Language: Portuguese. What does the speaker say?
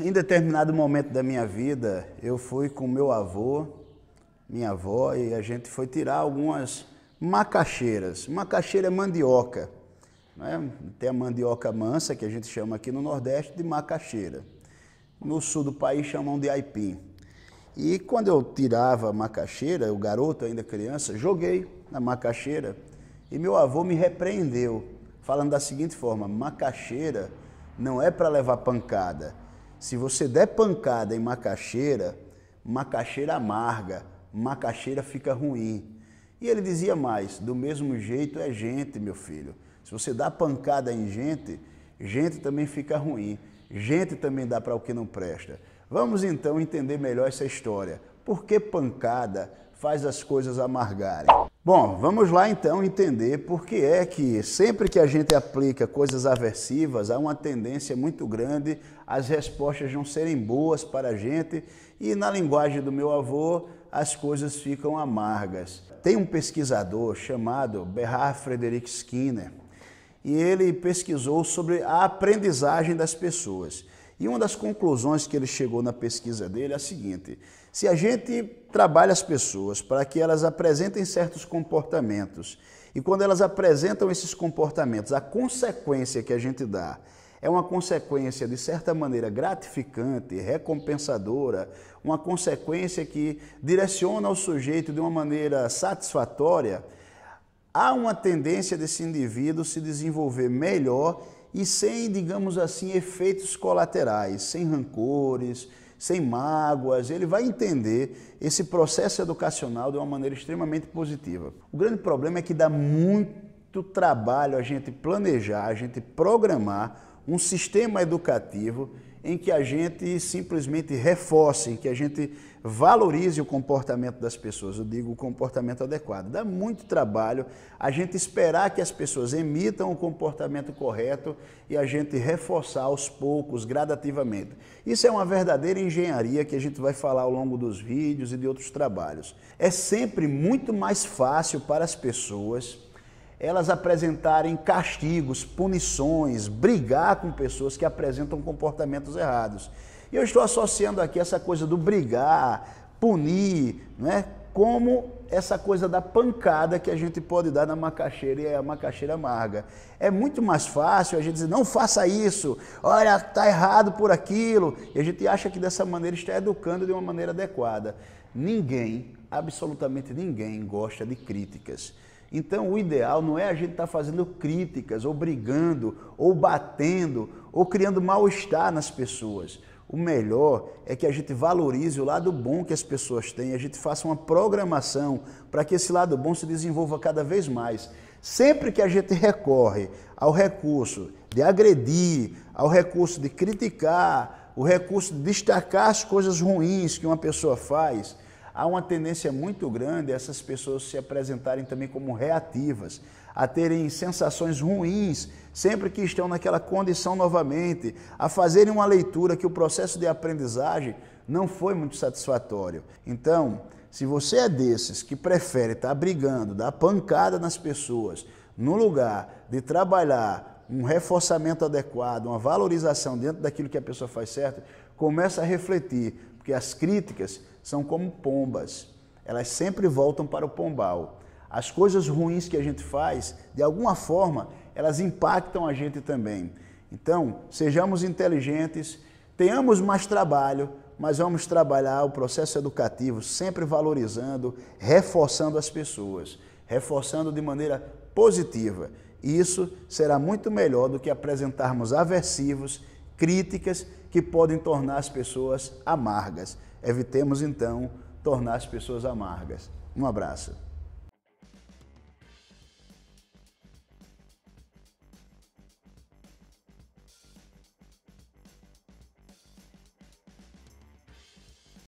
em determinado momento da minha vida, eu fui com meu avô, minha avó, e a gente foi tirar algumas macaxeiras. Macaxeira é mandioca. Né? Tem a mandioca mansa, que a gente chama aqui no Nordeste de macaxeira. No sul do país chamam de aipim. E quando eu tirava a macaxeira, o garoto ainda criança, joguei na macaxeira e meu avô me repreendeu, falando da seguinte forma: macaxeira não é para levar pancada se você der pancada em macaxeira, macaxeira amarga, macaxeira fica ruim. E ele dizia mais: do mesmo jeito é gente, meu filho. Se você dá pancada em gente, gente também fica ruim. Gente também dá para o que não presta. Vamos então entender melhor essa história. Por que pancada faz as coisas amargarem? Bom, vamos lá então entender por que é que sempre que a gente aplica coisas aversivas, há uma tendência muito grande as respostas não serem boas para a gente e, na linguagem do meu avô, as coisas ficam amargas. Tem um pesquisador chamado Berhard Frederick Skinner e ele pesquisou sobre a aprendizagem das pessoas. E uma das conclusões que ele chegou na pesquisa dele é a seguinte: se a gente trabalha as pessoas para que elas apresentem certos comportamentos, e quando elas apresentam esses comportamentos, a consequência que a gente dá é uma consequência de certa maneira gratificante, recompensadora, uma consequência que direciona o sujeito de uma maneira satisfatória, há uma tendência desse indivíduo se desenvolver melhor e sem, digamos assim, efeitos colaterais, sem rancores, sem mágoas, ele vai entender esse processo educacional de uma maneira extremamente positiva. O grande problema é que dá muito trabalho a gente planejar, a gente programar um sistema educativo em que a gente simplesmente reforce, em que a gente valorize o comportamento das pessoas, eu digo o comportamento adequado. Dá muito trabalho a gente esperar que as pessoas emitam o comportamento correto e a gente reforçar aos poucos, gradativamente. Isso é uma verdadeira engenharia que a gente vai falar ao longo dos vídeos e de outros trabalhos. É sempre muito mais fácil para as pessoas elas apresentarem castigos, punições, brigar com pessoas que apresentam comportamentos errados. E eu estou associando aqui essa coisa do brigar, punir, né, como essa coisa da pancada que a gente pode dar na macaxeira e a macaxeira amarga. É muito mais fácil a gente dizer, não faça isso, olha, está errado por aquilo, e a gente acha que dessa maneira está educando de uma maneira adequada. Ninguém, absolutamente ninguém, gosta de críticas. Então, o ideal não é a gente estar tá fazendo críticas, ou brigando, ou batendo, ou criando mal-estar nas pessoas. O melhor é que a gente valorize o lado bom que as pessoas têm, a gente faça uma programação para que esse lado bom se desenvolva cada vez mais. Sempre que a gente recorre ao recurso de agredir, ao recurso de criticar, o recurso de destacar as coisas ruins que uma pessoa faz, há uma tendência muito grande a essas pessoas se apresentarem também como reativas, a terem sensações ruins sempre que estão naquela condição novamente, a fazerem uma leitura que o processo de aprendizagem não foi muito satisfatório. Então, se você é desses que prefere estar brigando, dar pancada nas pessoas, no lugar de trabalhar um reforçamento adequado, uma valorização dentro daquilo que a pessoa faz certo, começa a refletir porque as críticas são como pombas, elas sempre voltam para o pombal. As coisas ruins que a gente faz, de alguma forma, elas impactam a gente também. Então, sejamos inteligentes, tenhamos mais trabalho, mas vamos trabalhar o processo educativo sempre valorizando, reforçando as pessoas, reforçando de maneira positiva. Isso será muito melhor do que apresentarmos aversivos críticas que podem tornar as pessoas amargas. Evitemos então tornar as pessoas amargas. Um abraço.